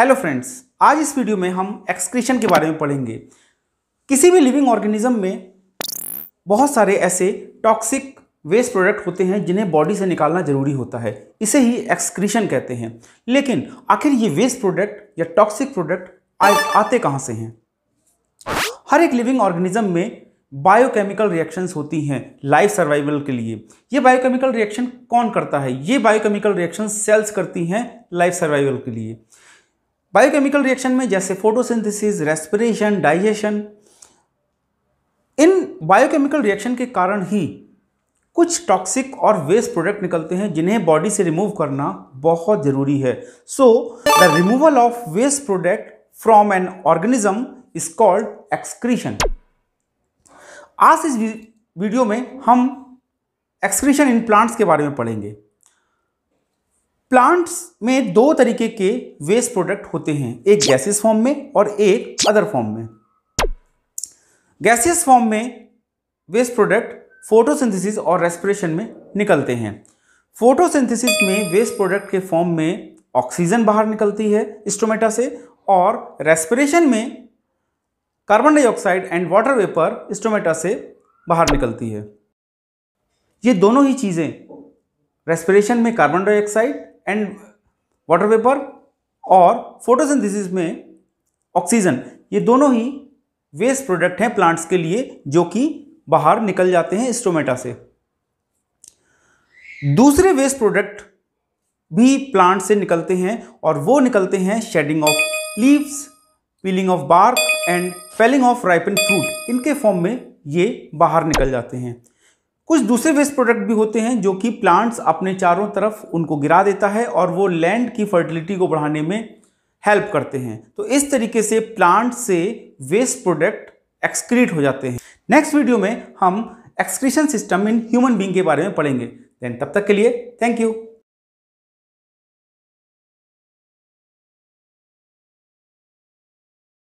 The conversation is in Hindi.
हेलो फ्रेंड्स आज इस वीडियो में हम एक्सक्रीशन के बारे में पढ़ेंगे किसी भी लिविंग ऑर्गेनिज्म में बहुत सारे ऐसे टॉक्सिक वेस्ट प्रोडक्ट होते हैं जिन्हें बॉडी से निकालना जरूरी होता है इसे ही एक्सक्रीशन कहते हैं लेकिन आखिर ये वेस्ट प्रोडक्ट या टॉक्सिक प्रोडक्ट आते कहाँ से हैं हर एक लिविंग ऑर्गेनिज्म में बायोकेमिकल रिएक्शंस होती हैं लाइफ सर्वाइवल के लिए ये बायोकेमिकल रिएक्शन कौन करता है ये बायोकेमिकल रिएक्शन सेल्स करती हैं लाइफ सर्वाइवल के लिए बायोकेमिकल रिएक्शन में जैसे फोटोसिंथेसिस रेस्पिरेशन डाइजेशन इन बायोकेमिकल रिएक्शन के कारण ही कुछ टॉक्सिक और वेस्ट प्रोडक्ट निकलते हैं जिन्हें बॉडी से रिमूव करना बहुत ज़रूरी है so the removal of waste product from an organism is called excretion आज इस वीडियो में हम एक्सक्रीशन इन प्लांट्स के बारे में पढ़ेंगे प्लांट्स में दो तरीके के वेस्ट प्रोडक्ट होते हैं एक गैसेस फॉर्म में और एक अदर फॉर्म में गैसेस फॉर्म में वेस्ट प्रोडक्ट फोटोसिंथेसिस और रेस्पिरेशन में निकलते हैं फोटोसिंथेसिस में वेस्ट प्रोडक्ट के फॉर्म में ऑक्सीजन बाहर निकलती है स्टोमेटा से और रेस्पिरेशन में carbon dioxide and water vapour stomata से बाहर निकलती है ये दोनों ही चीज़ें रेस्पिरेशन में carbon dioxide and water vapour और फोटोसिंथेसिस में ऑक्सीजन ये दोनों ही वेस्ट प्रोडक्ट हैं प्लांट्स के लिए जो कि बाहर निकल जाते हैं स्टोमेटा से दूसरे वेस्ट प्रोडक्ट भी प्लांट से निकलते हैं और वो निकलते हैं shedding of leaves peeling of bark and falling of ripen fruit इनके फॉर्म में ये बाहर निकल जाते हैं कुछ दूसरे वेस्ट प्रोडक्ट भी होते हैं जो कि प्लांट्स अपने चारों तरफ उनको गिरा देता है और वो लैंड की फर्टिलिटी को बढ़ाने में हेल्प करते हैं तो इस तरीके से प्लांट से वेस्ट प्रोडक्ट एक्सक्रीट हो जाते हैं नेक्स्ट वीडियो में हम excretion system in human being के बारे में पढ़ेंगे देन तब तक के लिए थैंक यू